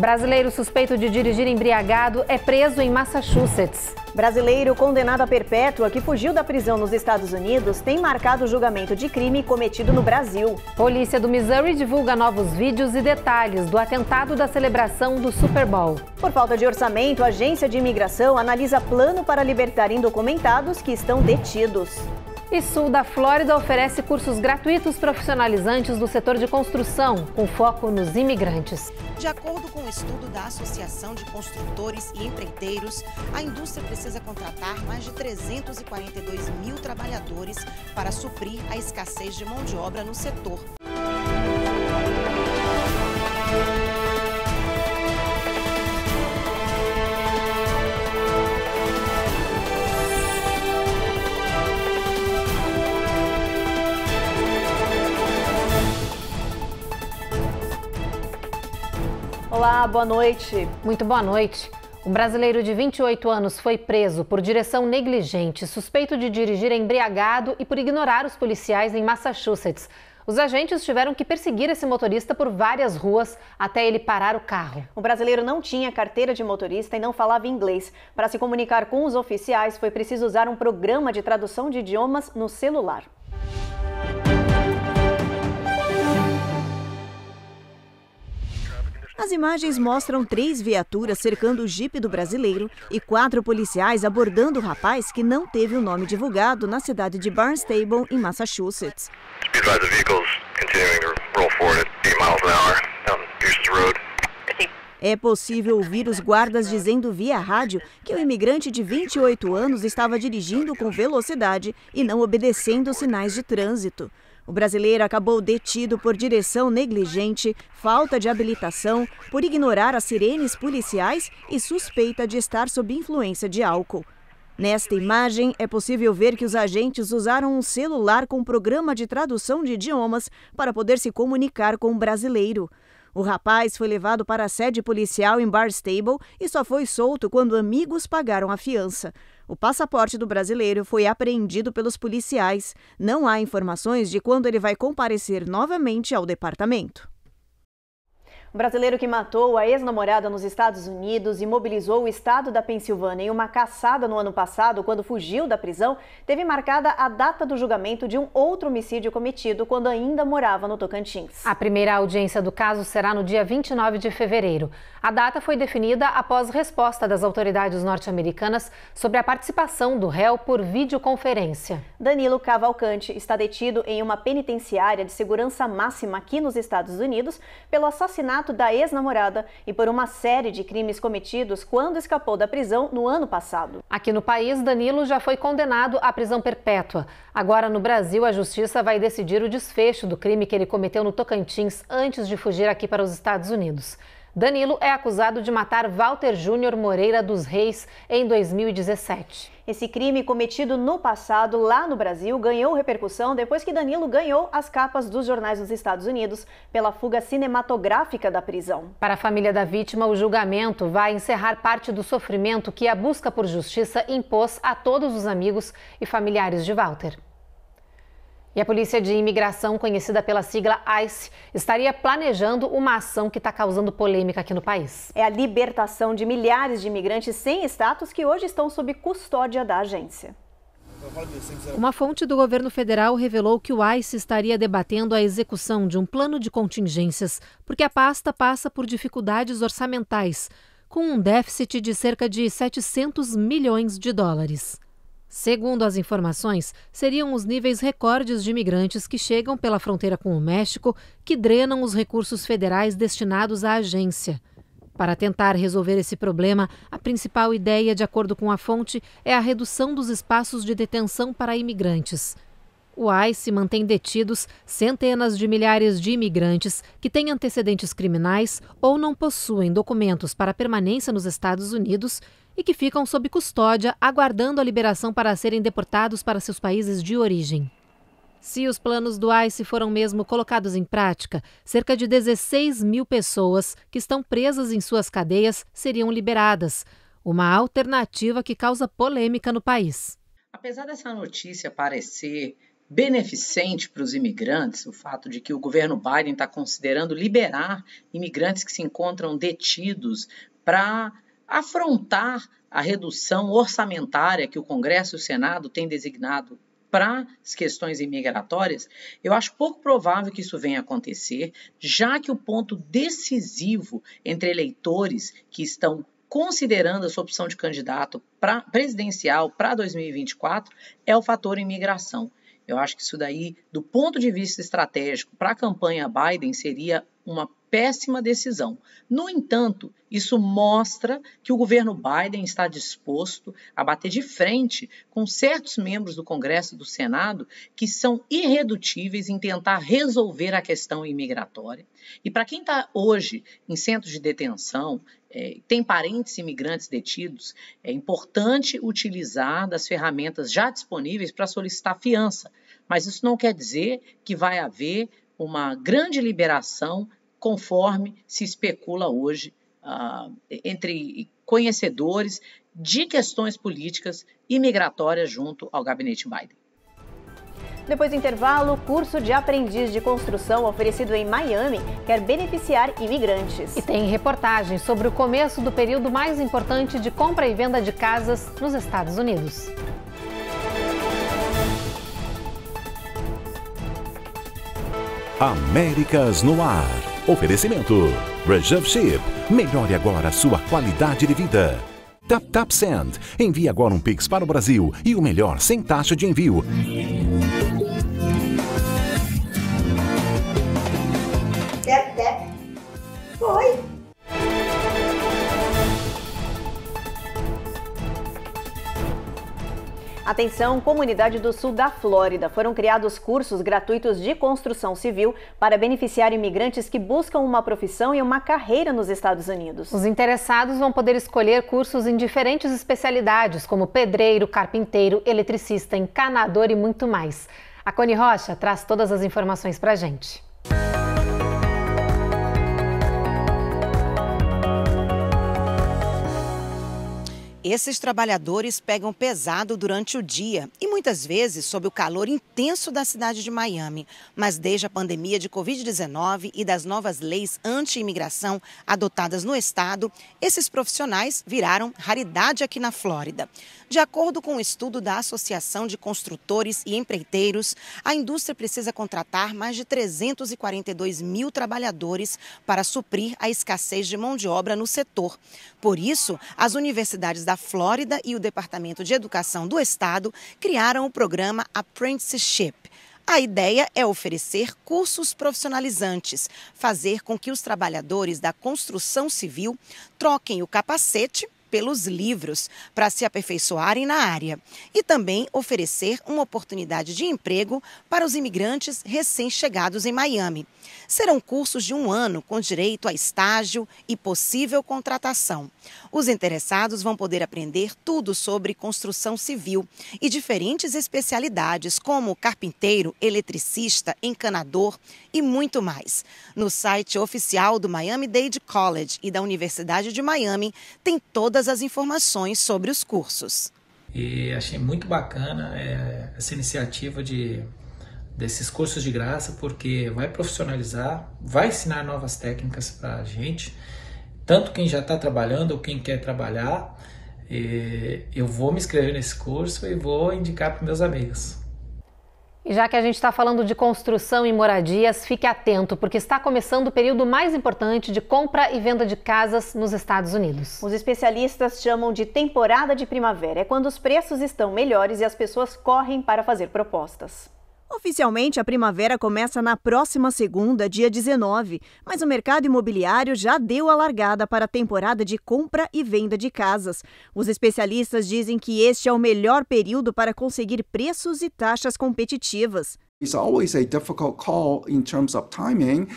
Brasileiro suspeito de dirigir embriagado é preso em Massachusetts. Brasileiro condenado a perpétua que fugiu da prisão nos Estados Unidos tem marcado julgamento de crime cometido no Brasil. Polícia do Missouri divulga novos vídeos e detalhes do atentado da celebração do Super Bowl. Por falta de orçamento, a agência de imigração analisa plano para libertar indocumentados que estão detidos e sul da Flórida oferece cursos gratuitos profissionalizantes do setor de construção, com foco nos imigrantes. De acordo com o um estudo da Associação de Construtores e Empreiteiros, a indústria precisa contratar mais de 342 mil trabalhadores para suprir a escassez de mão de obra no setor. Olá, boa noite. Muito boa noite. Um brasileiro de 28 anos foi preso por direção negligente, suspeito de dirigir embriagado e por ignorar os policiais em Massachusetts. Os agentes tiveram que perseguir esse motorista por várias ruas até ele parar o carro. O brasileiro não tinha carteira de motorista e não falava inglês. Para se comunicar com os oficiais, foi preciso usar um programa de tradução de idiomas no celular. As imagens mostram três viaturas cercando o jipe do brasileiro e quatro policiais abordando o rapaz que não teve o nome divulgado na cidade de Barnstable, em Massachusetts. É possível ouvir os guardas dizendo via rádio que o imigrante de 28 anos estava dirigindo com velocidade e não obedecendo os sinais de trânsito. O brasileiro acabou detido por direção negligente, falta de habilitação, por ignorar as sirenes policiais e suspeita de estar sob influência de álcool. Nesta imagem, é possível ver que os agentes usaram um celular com programa de tradução de idiomas para poder se comunicar com o brasileiro. O rapaz foi levado para a sede policial em Barstable e só foi solto quando amigos pagaram a fiança. O passaporte do brasileiro foi apreendido pelos policiais. Não há informações de quando ele vai comparecer novamente ao departamento. O brasileiro que matou a ex-namorada nos Estados Unidos e mobilizou o estado da Pensilvânia em uma caçada no ano passado, quando fugiu da prisão, teve marcada a data do julgamento de um outro homicídio cometido quando ainda morava no Tocantins. A primeira audiência do caso será no dia 29 de fevereiro. A data foi definida após resposta das autoridades norte-americanas sobre a participação do réu por videoconferência. Danilo Cavalcante está detido em uma penitenciária de segurança máxima aqui nos Estados Unidos pelo assassinato assassinato da ex-namorada e por uma série de crimes cometidos quando escapou da prisão no ano passado. Aqui no país, Danilo já foi condenado à prisão perpétua. Agora, no Brasil, a justiça vai decidir o desfecho do crime que ele cometeu no Tocantins antes de fugir aqui para os Estados Unidos. Danilo é acusado de matar Walter Júnior Moreira dos Reis em 2017. Esse crime cometido no passado lá no Brasil ganhou repercussão depois que Danilo ganhou as capas dos jornais dos Estados Unidos pela fuga cinematográfica da prisão. Para a família da vítima, o julgamento vai encerrar parte do sofrimento que a busca por justiça impôs a todos os amigos e familiares de Walter. E a Polícia de Imigração, conhecida pela sigla ICE, estaria planejando uma ação que está causando polêmica aqui no país. É a libertação de milhares de imigrantes sem status que hoje estão sob custódia da agência. Uma fonte do governo federal revelou que o ICE estaria debatendo a execução de um plano de contingências, porque a pasta passa por dificuldades orçamentais, com um déficit de cerca de 700 milhões de dólares. Segundo as informações, seriam os níveis recordes de imigrantes que chegam pela fronteira com o México que drenam os recursos federais destinados à agência. Para tentar resolver esse problema, a principal ideia, de acordo com a fonte, é a redução dos espaços de detenção para imigrantes. O ICE mantém detidos centenas de milhares de imigrantes que têm antecedentes criminais ou não possuem documentos para permanência nos Estados Unidos e que ficam sob custódia, aguardando a liberação para serem deportados para seus países de origem. Se os planos do ICE foram mesmo colocados em prática, cerca de 16 mil pessoas que estão presas em suas cadeias seriam liberadas, uma alternativa que causa polêmica no país. Apesar dessa notícia parecer beneficente para os imigrantes, o fato de que o governo Biden está considerando liberar imigrantes que se encontram detidos para afrontar a redução orçamentária que o Congresso e o Senado têm designado para as questões imigratórias, eu acho pouco provável que isso venha a acontecer, já que o ponto decisivo entre eleitores que estão considerando a sua opção de candidato pra, presidencial para 2024 é o fator imigração. Eu acho que isso daí, do ponto de vista estratégico, para a campanha Biden seria uma péssima decisão. No entanto, isso mostra que o governo Biden está disposto a bater de frente com certos membros do Congresso e do Senado que são irredutíveis em tentar resolver a questão imigratória. E para quem está hoje em centros de detenção, é, tem parentes imigrantes detidos, é importante utilizar das ferramentas já disponíveis para solicitar fiança. Mas isso não quer dizer que vai haver uma grande liberação, conforme se especula hoje uh, entre conhecedores de questões políticas e migratórias junto ao gabinete Biden. Depois do intervalo, o curso de aprendiz de construção oferecido em Miami quer beneficiar imigrantes. E tem reportagem sobre o começo do período mais importante de compra e venda de casas nos Estados Unidos. Américas no Ar. Oferecimento. Reserve Ship. Melhore agora a sua qualidade de vida. Tap Tap Send. Envie agora um Pix para o Brasil e o melhor sem taxa de envio. Atenção, comunidade do sul da Flórida. Foram criados cursos gratuitos de construção civil para beneficiar imigrantes que buscam uma profissão e uma carreira nos Estados Unidos. Os interessados vão poder escolher cursos em diferentes especialidades, como pedreiro, carpinteiro, eletricista, encanador e muito mais. A Cone Rocha traz todas as informações para gente. Esses trabalhadores pegam pesado durante o dia e muitas vezes sob o calor intenso da cidade de Miami. Mas desde a pandemia de Covid-19 e das novas leis anti-imigração adotadas no estado, esses profissionais viraram raridade aqui na Flórida. De acordo com um estudo da Associação de Construtores e Empreiteiros, a indústria precisa contratar mais de 342 mil trabalhadores para suprir a escassez de mão de obra no setor. Por isso, as universidades da Flórida e o Departamento de Educação do Estado criaram o programa Apprenticeship. A ideia é oferecer cursos profissionalizantes, fazer com que os trabalhadores da construção civil troquem o capacete pelos livros para se aperfeiçoarem na área e também oferecer uma oportunidade de emprego para os imigrantes recém-chegados em Miami. Serão cursos de um ano com direito a estágio e possível contratação. Os interessados vão poder aprender tudo sobre construção civil e diferentes especialidades como carpinteiro, eletricista, encanador e muito mais. No site oficial do Miami-Dade College e da Universidade de Miami tem todas todas as informações sobre os cursos. E achei muito bacana é, essa iniciativa de, desses cursos de graça, porque vai profissionalizar, vai ensinar novas técnicas para a gente, tanto quem já está trabalhando ou quem quer trabalhar. E é, eu vou me inscrever nesse curso e vou indicar para meus amigos. E já que a gente está falando de construção e moradias, fique atento, porque está começando o período mais importante de compra e venda de casas nos Estados Unidos. Os especialistas chamam de temporada de primavera. É quando os preços estão melhores e as pessoas correm para fazer propostas. Oficialmente, a primavera começa na próxima segunda, dia 19, mas o mercado imobiliário já deu a largada para a temporada de compra e venda de casas. Os especialistas dizem que este é o melhor período para conseguir preços e taxas competitivas.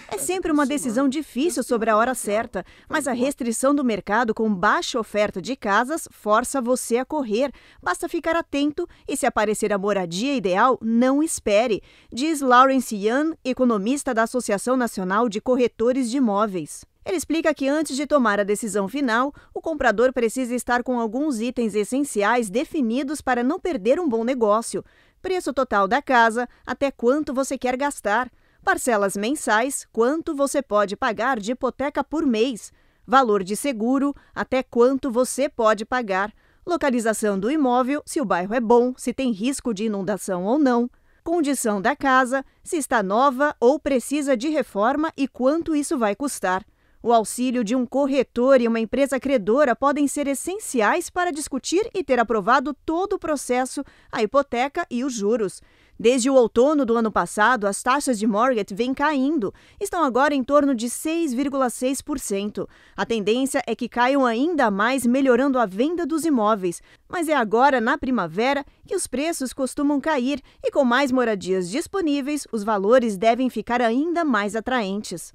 É sempre uma decisão difícil sobre a hora certa, mas a restrição do mercado com baixa oferta de casas força você a correr. Basta ficar atento e se aparecer a moradia ideal, não espere, diz Lawrence Yan, economista da Associação Nacional de Corretores de Imóveis. Ele explica que antes de tomar a decisão final, o comprador precisa estar com alguns itens essenciais definidos para não perder um bom negócio preço total da casa, até quanto você quer gastar, parcelas mensais, quanto você pode pagar de hipoteca por mês, valor de seguro, até quanto você pode pagar, localização do imóvel, se o bairro é bom, se tem risco de inundação ou não, condição da casa, se está nova ou precisa de reforma e quanto isso vai custar. O auxílio de um corretor e uma empresa credora podem ser essenciais para discutir e ter aprovado todo o processo, a hipoteca e os juros. Desde o outono do ano passado, as taxas de mortgage vêm caindo, estão agora em torno de 6,6%. A tendência é que caiam ainda mais, melhorando a venda dos imóveis. Mas é agora, na primavera, que os preços costumam cair e, com mais moradias disponíveis, os valores devem ficar ainda mais atraentes.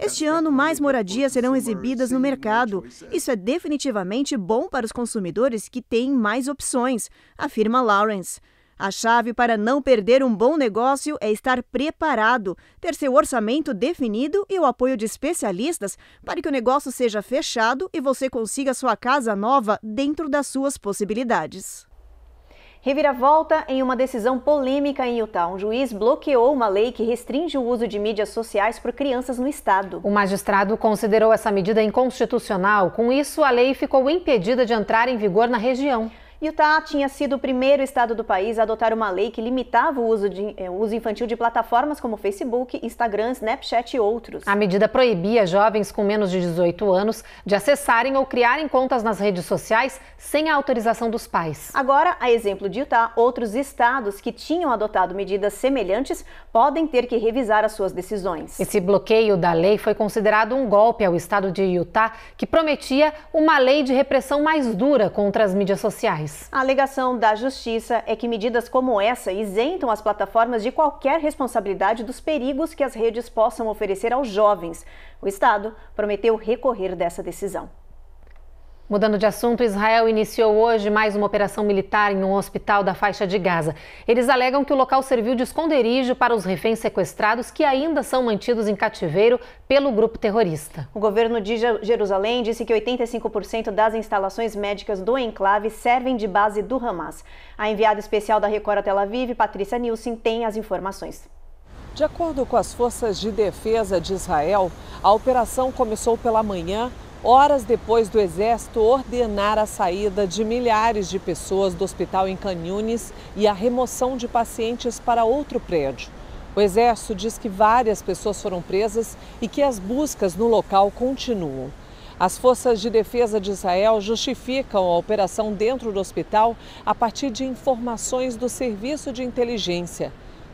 Este ano, mais moradias serão exibidas no mercado. Isso é definitivamente bom para os consumidores que têm mais opções, afirma Lawrence. A chave para não perder um bom negócio é estar preparado, ter seu orçamento definido e o apoio de especialistas para que o negócio seja fechado e você consiga sua casa nova dentro das suas possibilidades. Reviravolta em uma decisão polêmica em Utah. Um juiz bloqueou uma lei que restringe o uso de mídias sociais por crianças no estado. O magistrado considerou essa medida inconstitucional. Com isso, a lei ficou impedida de entrar em vigor na região. Utah tinha sido o primeiro estado do país a adotar uma lei que limitava o uso, de, eh, uso infantil de plataformas como Facebook, Instagram, Snapchat e outros. A medida proibia jovens com menos de 18 anos de acessarem ou criarem contas nas redes sociais sem a autorização dos pais. Agora, a exemplo de Utah, outros estados que tinham adotado medidas semelhantes podem ter que revisar as suas decisões. Esse bloqueio da lei foi considerado um golpe ao estado de Utah, que prometia uma lei de repressão mais dura contra as mídias sociais. A alegação da Justiça é que medidas como essa isentam as plataformas de qualquer responsabilidade dos perigos que as redes possam oferecer aos jovens. O Estado prometeu recorrer dessa decisão. Mudando de assunto, Israel iniciou hoje mais uma operação militar em um hospital da faixa de Gaza. Eles alegam que o local serviu de esconderijo para os reféns sequestrados que ainda são mantidos em cativeiro pelo grupo terrorista. O governo de Jerusalém disse que 85% das instalações médicas do enclave servem de base do Hamas. A enviada especial da Record Tel Aviv, Patrícia Nilsson, tem as informações. De acordo com as forças de defesa de Israel, a operação começou pela manhã horas depois do Exército ordenar a saída de milhares de pessoas do hospital em Canhunes e a remoção de pacientes para outro prédio. O Exército diz que várias pessoas foram presas e que as buscas no local continuam. As forças de defesa de Israel justificam a operação dentro do hospital a partir de informações do serviço de inteligência.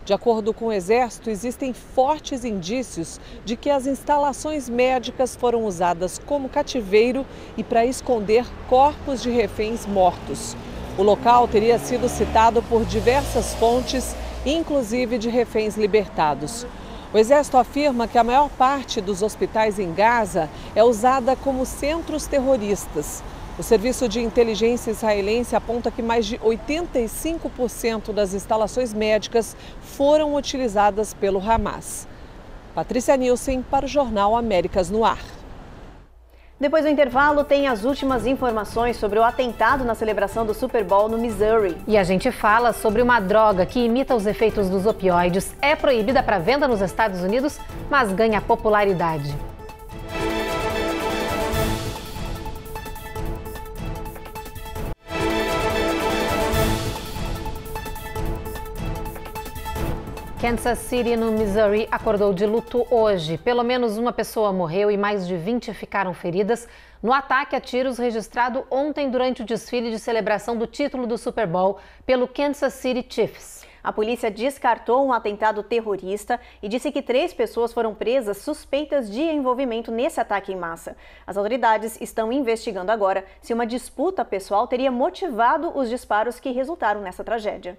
De acordo com o Exército, existem fortes indícios de que as instalações médicas foram usadas como cativeiro e para esconder corpos de reféns mortos. O local teria sido citado por diversas fontes, inclusive de reféns libertados. O Exército afirma que a maior parte dos hospitais em Gaza é usada como centros terroristas. O serviço de inteligência israelense aponta que mais de 85% das instalações médicas foram utilizadas pelo Hamas. Patrícia Nielsen para o jornal Américas no Ar. Depois do intervalo, tem as últimas informações sobre o atentado na celebração do Super Bowl no Missouri. E a gente fala sobre uma droga que imita os efeitos dos opioides, é proibida para venda nos Estados Unidos, mas ganha popularidade. Kansas City, no Missouri, acordou de luto hoje. Pelo menos uma pessoa morreu e mais de 20 ficaram feridas no ataque a tiros registrado ontem durante o desfile de celebração do título do Super Bowl pelo Kansas City Chiefs. A polícia descartou um atentado terrorista e disse que três pessoas foram presas suspeitas de envolvimento nesse ataque em massa. As autoridades estão investigando agora se uma disputa pessoal teria motivado os disparos que resultaram nessa tragédia.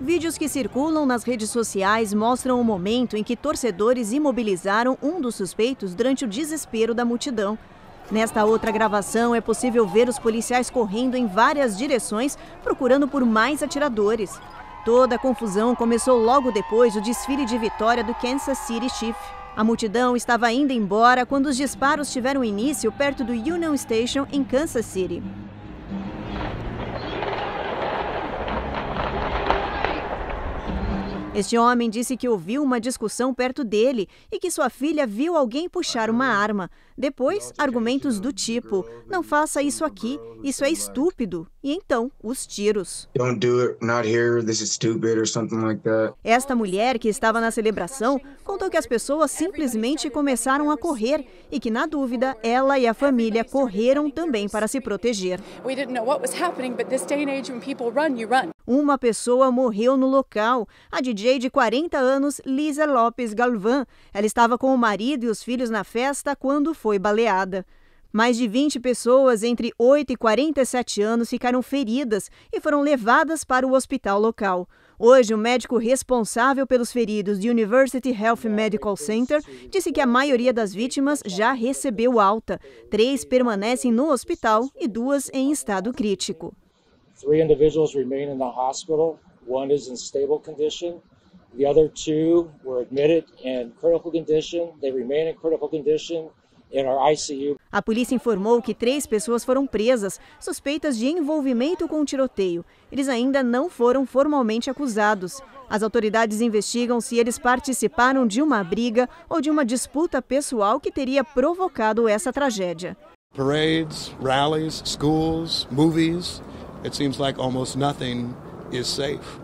Vídeos que circulam nas redes sociais mostram o momento em que torcedores imobilizaram um dos suspeitos durante o desespero da multidão. Nesta outra gravação, é possível ver os policiais correndo em várias direções procurando por mais atiradores. Toda a confusão começou logo depois do desfile de vitória do Kansas City Chief. A multidão estava indo embora quando os disparos tiveram início perto do Union Station, em Kansas City. Este homem disse que ouviu uma discussão perto dele e que sua filha viu alguém puxar uma arma. Depois, argumentos do tipo: não faça isso aqui, isso é estúpido. E então, os tiros. Esta mulher que estava na celebração contou que as é pessoas simplesmente começaram é a correr e que, na dúvida, é ela e a família correram também para se proteger. Uma pessoa morreu no local, a DJ de 40 anos, Lisa Lopes Galvão. Ela estava com o marido e os filhos na festa quando foi foi baleada. Mais de 20 pessoas entre 8 e 47 anos ficaram feridas e foram levadas para o hospital local. Hoje, o médico responsável pelos feridos do University Health Medical Center disse que a maioria das vítimas já recebeu alta. Três permanecem no hospital e duas em estado crítico. Three individuals remain in the hospital. One is in stable condition. The other two were admitted in critical condition. They remain in critical condition. A polícia informou que três pessoas foram presas, suspeitas de envolvimento com o tiroteio. Eles ainda não foram formalmente acusados. As autoridades investigam se eles participaram de uma briga ou de uma disputa pessoal que teria provocado essa tragédia. Parades, rallies, schools, movies. It seems like almost nothing is safe.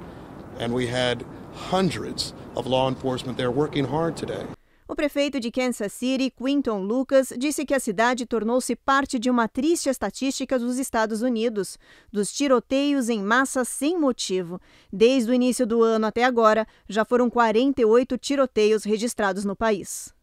And we had hundreds of law enforcement there working hard today. O prefeito de Kansas City, Quinton Lucas, disse que a cidade tornou-se parte de uma triste estatística dos Estados Unidos, dos tiroteios em massa sem motivo. Desde o início do ano até agora, já foram 48 tiroteios registrados no país.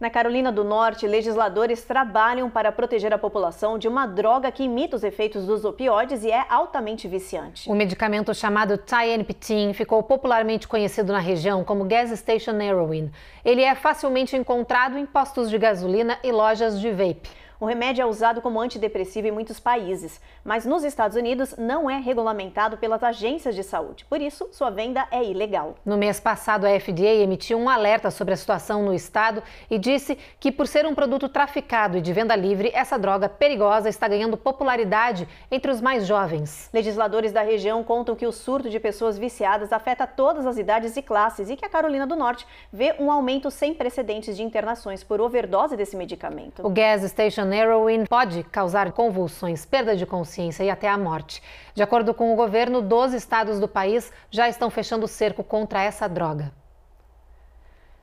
Na Carolina do Norte, legisladores trabalham para proteger a população de uma droga que imita os efeitos dos opioides e é altamente viciante. O medicamento chamado Tianpitin ficou popularmente conhecido na região como gas station heroin. Ele é facilmente encontrado em postos de gasolina e lojas de vape. O remédio é usado como antidepressivo em muitos países, mas nos Estados Unidos não é regulamentado pelas agências de saúde. Por isso, sua venda é ilegal. No mês passado, a FDA emitiu um alerta sobre a situação no estado e disse que, por ser um produto traficado e de venda livre, essa droga perigosa está ganhando popularidade entre os mais jovens. Legisladores da região contam que o surto de pessoas viciadas afeta todas as idades e classes e que a Carolina do Norte vê um aumento sem precedentes de internações por overdose desse medicamento. O Gas Station heroin pode causar convulsões, perda de consciência e até a morte. De acordo com o governo, 12 estados do país já estão fechando o cerco contra essa droga.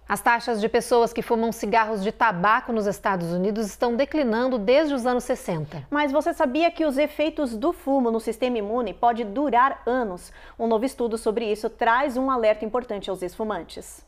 As taxas de pessoas que fumam cigarros de tabaco nos Estados Unidos estão declinando desde os anos 60. Mas você sabia que os efeitos do fumo no sistema imune pode durar anos? Um novo estudo sobre isso traz um alerta importante aos ex-fumantes.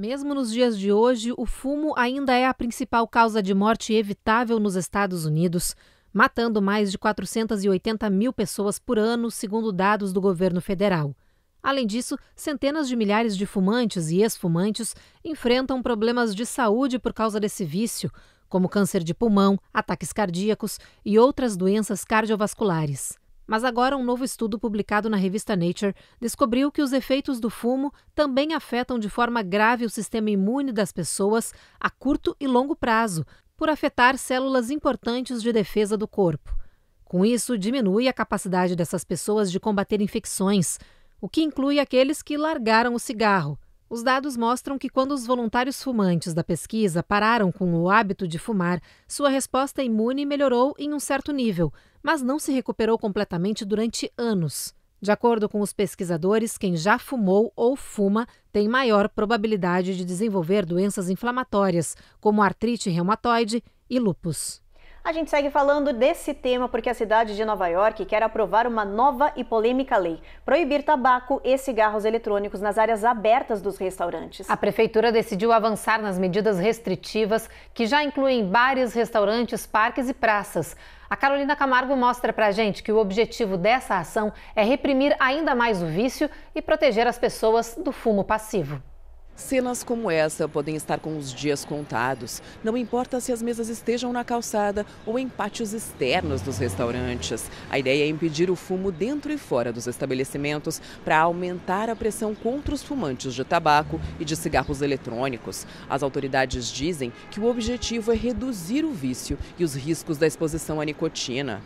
Mesmo nos dias de hoje, o fumo ainda é a principal causa de morte evitável nos Estados Unidos, matando mais de 480 mil pessoas por ano, segundo dados do governo federal. Além disso, centenas de milhares de fumantes e ex-fumantes enfrentam problemas de saúde por causa desse vício, como câncer de pulmão, ataques cardíacos e outras doenças cardiovasculares. Mas agora, um novo estudo publicado na revista Nature descobriu que os efeitos do fumo também afetam de forma grave o sistema imune das pessoas a curto e longo prazo, por afetar células importantes de defesa do corpo. Com isso, diminui a capacidade dessas pessoas de combater infecções, o que inclui aqueles que largaram o cigarro. Os dados mostram que quando os voluntários fumantes da pesquisa pararam com o hábito de fumar, sua resposta imune melhorou em um certo nível, mas não se recuperou completamente durante anos. De acordo com os pesquisadores, quem já fumou ou fuma tem maior probabilidade de desenvolver doenças inflamatórias, como artrite reumatoide e lupus. A gente segue falando desse tema porque a cidade de Nova York quer aprovar uma nova e polêmica lei, proibir tabaco e cigarros eletrônicos nas áreas abertas dos restaurantes. A prefeitura decidiu avançar nas medidas restritivas que já incluem bares, restaurantes, parques e praças. A Carolina Camargo mostra pra gente que o objetivo dessa ação é reprimir ainda mais o vício e proteger as pessoas do fumo passivo. Cenas como essa podem estar com os dias contados. Não importa se as mesas estejam na calçada ou em pátios externos dos restaurantes. A ideia é impedir o fumo dentro e fora dos estabelecimentos para aumentar a pressão contra os fumantes de tabaco e de cigarros eletrônicos. As autoridades dizem que o objetivo é reduzir o vício e os riscos da exposição à nicotina.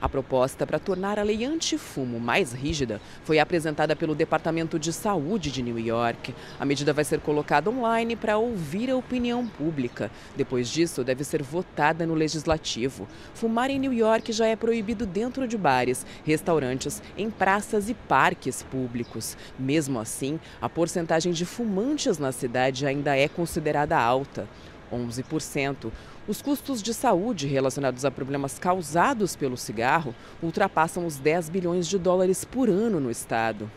A proposta para tornar a lei antifumo mais rígida foi apresentada pelo Departamento de Saúde de New York. A medida vai ser colocada online para ouvir a opinião pública. Depois disso, deve ser votada no legislativo. Fumar em New York já é proibido dentro de bares, restaurantes, em praças e parques públicos. Mesmo assim, a porcentagem de fumantes na cidade ainda é considerada alta. 11%. Os custos de saúde relacionados a problemas causados pelo cigarro ultrapassam os 10 bilhões de dólares por ano no estado.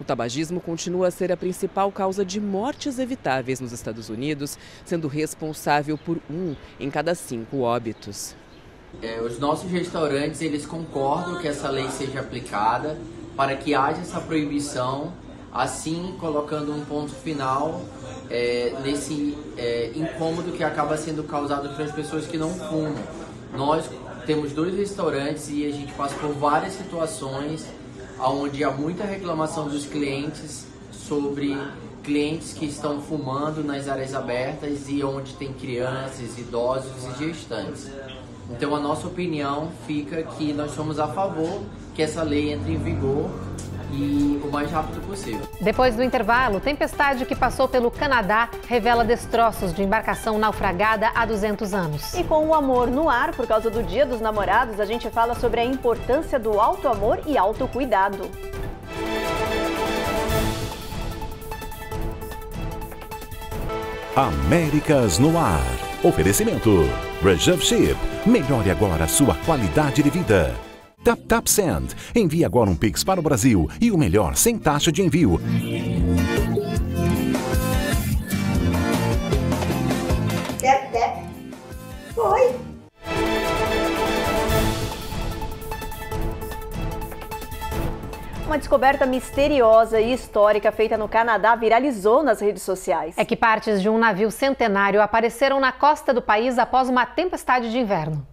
O tabagismo continua a ser a principal causa de mortes evitáveis nos Estados Unidos, sendo responsável por um em cada cinco óbitos. É, os nossos restaurantes eles concordam que essa lei seja aplicada para que haja essa proibição assim colocando um ponto final é, nesse é, incômodo que acaba sendo causado pelas pessoas que não fumam. Nós temos dois restaurantes e a gente passa por várias situações onde há muita reclamação dos clientes sobre clientes que estão fumando nas áreas abertas e onde tem crianças, idosos e gestantes. Então a nossa opinião fica que nós somos a favor que essa lei entre em vigor e o mais rápido possível. Depois do intervalo, tempestade que passou pelo Canadá revela destroços de embarcação naufragada há 200 anos. E com o amor no ar, por causa do Dia dos Namorados, a gente fala sobre a importância do alto amor e autocuidado. Américas no ar. Oferecimento. Reserve Ship. Melhore agora a sua qualidade de vida. Tap Tap Send. Envie agora um Pix para o Brasil e o melhor sem taxa de envio. Tap Tap. Foi. Uma descoberta misteriosa e histórica feita no Canadá viralizou nas redes sociais. É que partes de um navio centenário apareceram na costa do país após uma tempestade de inverno.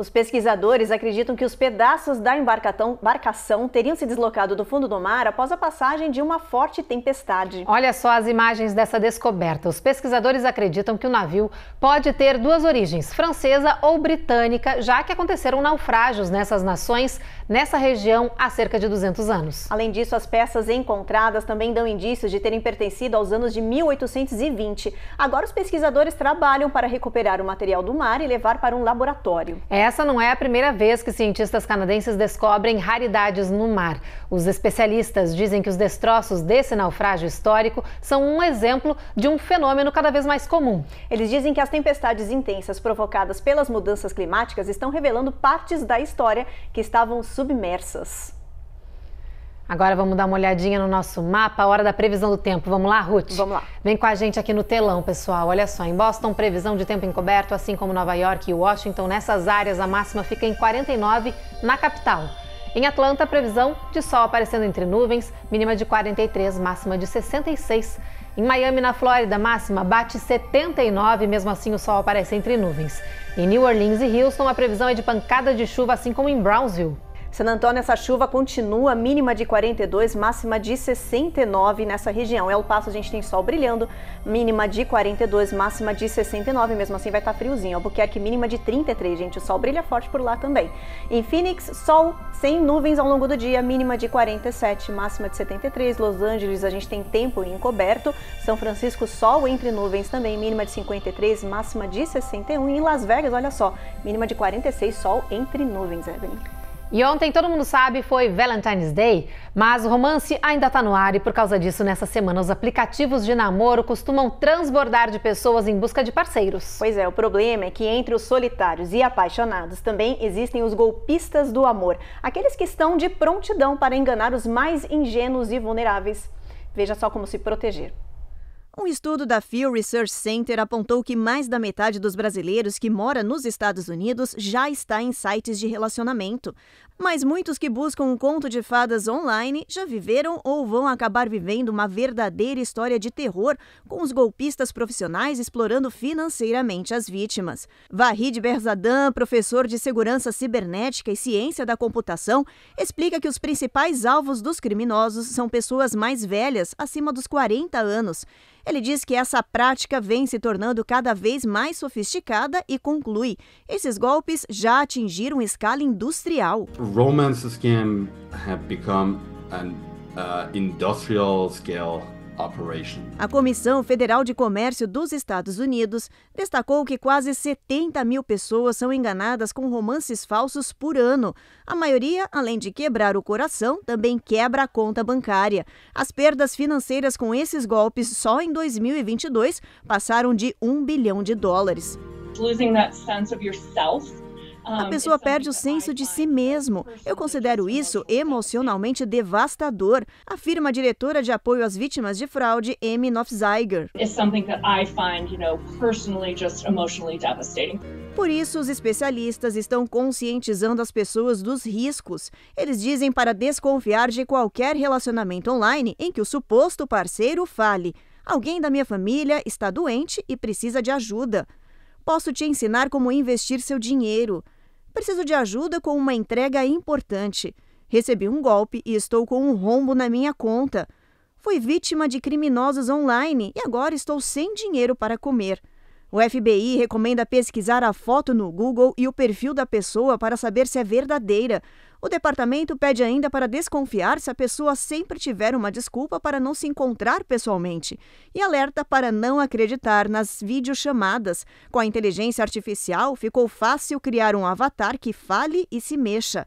Os pesquisadores acreditam que os pedaços da embarcação teriam se deslocado do fundo do mar após a passagem de uma forte tempestade. Olha só as imagens dessa descoberta. Os pesquisadores acreditam que o navio pode ter duas origens, francesa ou britânica, já que aconteceram naufrágios nessas nações nessa região há cerca de 200 anos. Além disso, as peças encontradas também dão indícios de terem pertencido aos anos de 1820. Agora, os pesquisadores trabalham para recuperar o material do mar e levar para um laboratório. Essa não é a primeira vez que cientistas canadenses descobrem raridades no mar. Os especialistas dizem que os destroços desse naufrágio histórico são um exemplo de um fenômeno cada vez mais comum. Eles dizem que as tempestades intensas provocadas pelas mudanças climáticas estão revelando partes da história que estavam submersas. Agora vamos dar uma olhadinha no nosso mapa, hora da previsão do tempo. Vamos lá, Ruth? Vamos lá. Vem com a gente aqui no telão, pessoal. Olha só, em Boston, previsão de tempo encoberto, assim como Nova York e Washington. Nessas áreas, a máxima fica em 49 na capital. Em Atlanta, previsão de sol aparecendo entre nuvens, mínima de 43, máxima de 66. Em Miami, na Flórida, máxima bate 79, mesmo assim o sol aparece entre nuvens. Em New Orleans e Houston, a previsão é de pancada de chuva, assim como em Brownsville. Santo Antônio, essa chuva continua, mínima de 42, máxima de 69 nessa região. É o passo, a gente tem sol brilhando, mínima de 42, máxima de 69, mesmo assim vai estar tá friozinho. Albuquerque, mínima de 33, gente, o sol brilha forte por lá também. Em Phoenix, sol sem nuvens ao longo do dia, mínima de 47, máxima de 73. Los Angeles, a gente tem tempo encoberto. São Francisco, sol entre nuvens também, mínima de 53, máxima de 61. E em Las Vegas, olha só, mínima de 46, sol entre nuvens, Evelyn. E ontem, todo mundo sabe, foi Valentine's Day, mas o romance ainda está no ar e por causa disso, nessa semana, os aplicativos de namoro costumam transbordar de pessoas em busca de parceiros. Pois é, o problema é que entre os solitários e apaixonados também existem os golpistas do amor, aqueles que estão de prontidão para enganar os mais ingênuos e vulneráveis. Veja só como se proteger. Um estudo da Pew Research Center apontou que mais da metade dos brasileiros que mora nos Estados Unidos já está em sites de relacionamento. Mas muitos que buscam um conto de fadas online já viveram ou vão acabar vivendo uma verdadeira história de terror com os golpistas profissionais explorando financeiramente as vítimas. Vahid Berzadan, professor de segurança cibernética e ciência da computação, explica que os principais alvos dos criminosos são pessoas mais velhas, acima dos 40 anos ele diz que essa prática vem se tornando cada vez mais sofisticada e conclui: esses golpes já atingiram escala industrial. Romance have become an uh, industrial scale a Comissão Federal de Comércio dos Estados Unidos destacou que quase 70 mil pessoas são enganadas com romances falsos por ano. A maioria, além de quebrar o coração, também quebra a conta bancária. As perdas financeiras com esses golpes só em 2022 passaram de 1 bilhão de dólares. Losing that sense of yourself a ah, pessoa então, perde o senso de si mesmo. Eu considero isso emocionalmente devastador, afirma a diretora de apoio às vítimas de fraude, Amy devastador. Por isso, os especialistas estão conscientizando as pessoas dos riscos. Eles dizem para desconfiar de qualquer relacionamento online em que o suposto parceiro fale: Alguém da minha família está doente e precisa de ajuda. Posso te ensinar como investir seu dinheiro. Preciso de ajuda com uma entrega importante. Recebi um golpe e estou com um rombo na minha conta. Fui vítima de criminosos online e agora estou sem dinheiro para comer. O FBI recomenda pesquisar a foto no Google e o perfil da pessoa para saber se é verdadeira. O departamento pede ainda para desconfiar se a pessoa sempre tiver uma desculpa para não se encontrar pessoalmente e alerta para não acreditar nas videochamadas. Com a inteligência artificial, ficou fácil criar um avatar que fale e se mexa.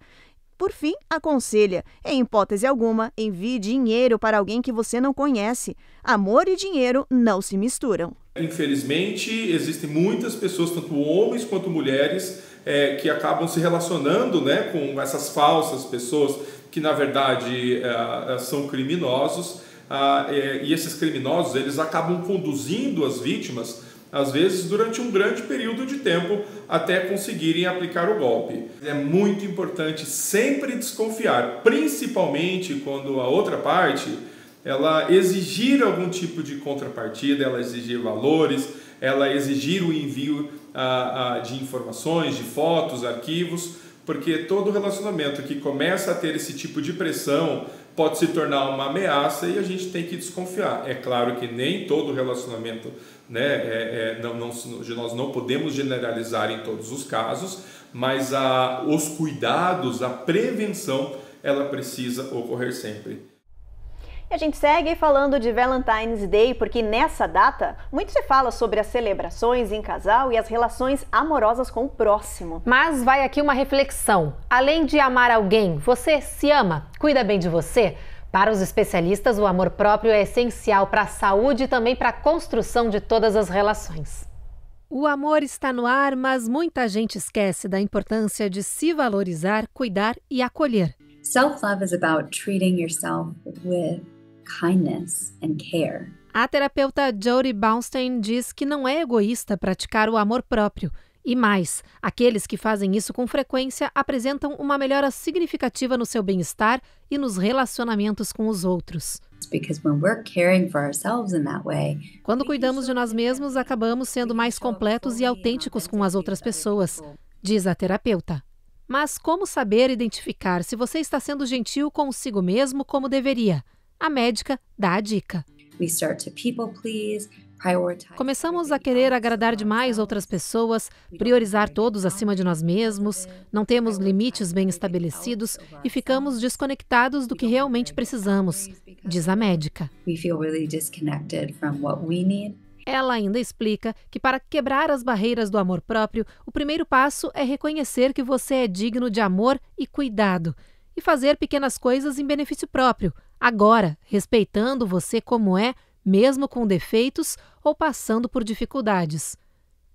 Por fim, aconselha: em hipótese alguma, envie dinheiro para alguém que você não conhece. Amor e dinheiro não se misturam. Infelizmente, existem muitas pessoas, tanto homens quanto mulheres, é, que acabam se relacionando né, com essas falsas pessoas que, na verdade, é, é são criminosos. Ah, é, e esses criminosos eles acabam conduzindo as vítimas às vezes durante um grande período de tempo até conseguirem aplicar o golpe. É muito importante sempre desconfiar, principalmente quando a outra parte ela exigir algum tipo de contrapartida, ela exigir valores, ela exigir o envio de informações, de fotos, arquivos, porque todo relacionamento que começa a ter esse tipo de pressão pode se tornar uma ameaça e a gente tem que desconfiar. É claro que nem todo relacionamento, né, é, é, não, não, nós não podemos generalizar em todos os casos, mas a, os cuidados, a prevenção, ela precisa ocorrer sempre. E a gente segue falando de Valentine's Day, porque nessa data muito se fala sobre as celebrações em casal e as relações amorosas com o próximo. Mas vai aqui uma reflexão. Além de amar alguém, você se ama? Cuida bem de você? Para os especialistas, o amor próprio é essencial para a saúde e também para a construção de todas as relações. O amor está no ar, mas muita gente esquece da importância de se valorizar, cuidar e acolher. Self-love is about treating yourself with kindness and care. A terapeuta Jody Baumstein diz que não é egoísta praticar o amor próprio. E mais, aqueles que fazem isso com frequência apresentam uma melhora significativa no seu bem-estar e nos relacionamentos com os outros. Quando cuidamos de nós mesmos, acabamos sendo mais completos e autênticos com as outras pessoas, diz a terapeuta. Mas como saber identificar se você está sendo gentil consigo mesmo como deveria? A médica dá a dica. Começamos a querer agradar demais outras pessoas, priorizar todos acima de nós mesmos, não temos limites bem estabelecidos e ficamos desconectados do que realmente precisamos, diz a médica. Ela ainda explica que para quebrar as barreiras do amor próprio, o primeiro passo é reconhecer que você é digno de amor e cuidado e fazer pequenas coisas em benefício próprio, agora, respeitando você como é, mesmo com defeitos ou passando por dificuldades.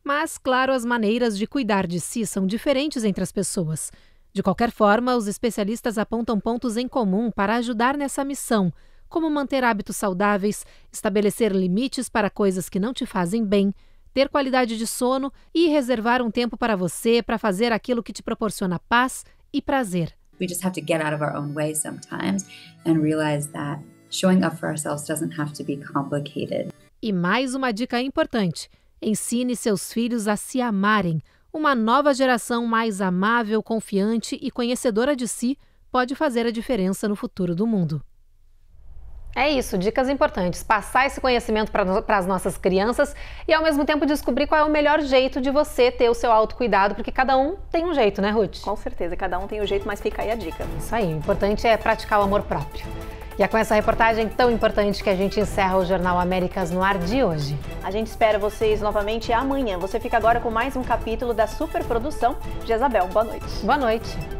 Mas, claro, as maneiras de cuidar de si são diferentes entre as pessoas. De qualquer forma, os especialistas apontam pontos em comum para ajudar nessa missão, como manter hábitos saudáveis, estabelecer limites para coisas que não te fazem bem, ter qualidade de sono e reservar um tempo para você para fazer aquilo que te proporciona paz e prazer we just have to get out of our own way sometimes and realize that showing up for ourselves doesn't have to be complicated. E mais uma dica importante: ensine seus filhos a se amarem. Uma nova geração mais amável, confiante e conhecedora de si pode fazer a diferença no futuro do mundo. É isso, dicas importantes. Passar esse conhecimento para as nossas crianças e, ao mesmo tempo, descobrir qual é o melhor jeito de você ter o seu autocuidado, porque cada um tem um jeito, né, Ruth? Com certeza, cada um tem um jeito, mas fica aí a dica. Isso aí, o importante é praticar o amor próprio. E é com essa reportagem tão importante que a gente encerra o Jornal Américas no Ar de hoje. A gente espera vocês novamente amanhã. Você fica agora com mais um capítulo da superprodução de Isabel. Boa noite. Boa noite.